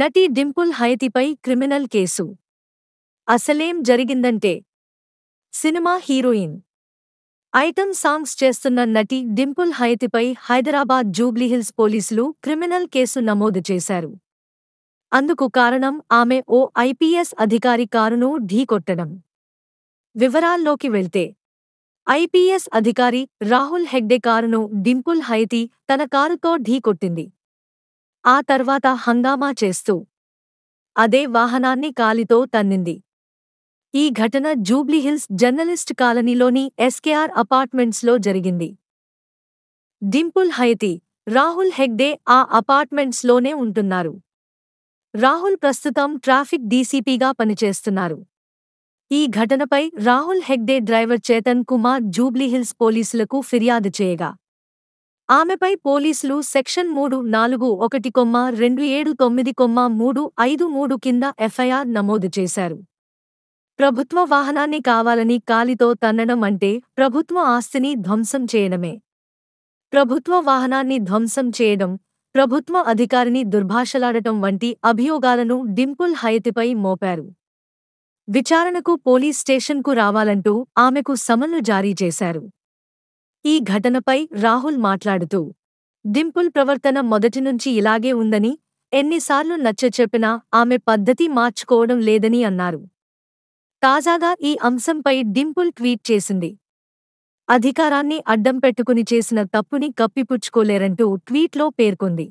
నటి Dimple హయతిపై criminal case అసలేం జరిగిందంటే సినిమా హీరోయిన్ ఐటమ్ సాంగ్స్ చేస్తున్న నటి డింపుల్ హయతిపై హైదరాబాద్ జూబ్లీహిల్స్ పోలీసులు క్రిమినల్ కేసు నమోదు చేశారు అందుకు కారణం ఆమె ఓ ఐపీఎస్ అధికారి కారును ఢీకొట్టడం వివరాల్లోకి వెళ్తే ఐపీఎస్ అధికారి రాహుల్ హెగ్డే కారును డింపుల్ హయతి తన కారుతో ఢీకొట్టింది ఆ తర్వాత హంగామా చేస్తూ అదే వాహనాన్ని కాలితో తన్నింది ఈ ఘటన జూబ్లీహిల్స్ జర్నలిస్ట్ కాలనీలోని ఎస్కేఆర్ అపార్ట్మెంట్స్లో జరిగింది డింపుల్ హయతి రాహుల్ హెగ్డే ఆ అపార్ట్మెంట్స్లోనే ఉంటున్నారు రాహుల్ ప్రస్తుతం ట్రాఫిక్ డీసీపీగా పనిచేస్తున్నారు ఈ ఘటనపై రాహుల్ హెగ్డే డ్రైవర్ చేతన్ కుమార్ జూబ్లీహిల్స్ పోలీసులకు ఫిర్యాదు చేయగా ఆమెపై పోలీసులు సెక్షన్ మూడు నాలుగు ఒకటి కొమ్మ రెండు ఏడు తొమ్మిది కొమ్మ మూడు ఐదు మూడు కింద ఎఫ్ఐఆర్ నమోదు చేశారు ప్రభుత్వ వాహనాన్ని కావాలని కాలితో తన్నడం అంటే ప్రభుత్వ ఆస్తిని ధ్వంసం చేయడమే ప్రభుత్వ వాహనాన్ని ధ్వంసం చేయడం ప్రభుత్వ అధికారిని దుర్భాషలాడటం వంటి అభియోగాలను డింపుల్ హయతిపై మోపారు విచారణకు పోలీస్ స్టేషన్కు రావాలంటూ ఆమెకు సమన్లు జారీ చేశారు ఈ ఘటనపై రాహుల్ మాట్లాడుతూ డింపుల్ ప్రవర్తన మొదటి నుంచి ఇలాగే ఉందని ఎన్నిసార్లు నచ్చచెప్పినా ఆమె పద్ధతి మార్చుకోవడం లేదని అన్నారు తాజాగా ఈ అంశంపై డింపుల్ ట్వీట్ చేసింది అధికారాన్ని అడ్డం పెట్టుకుని చేసిన తప్పుని కప్పిపుచ్చుకోలేరంటూ ట్వీట్లో పేర్కొంది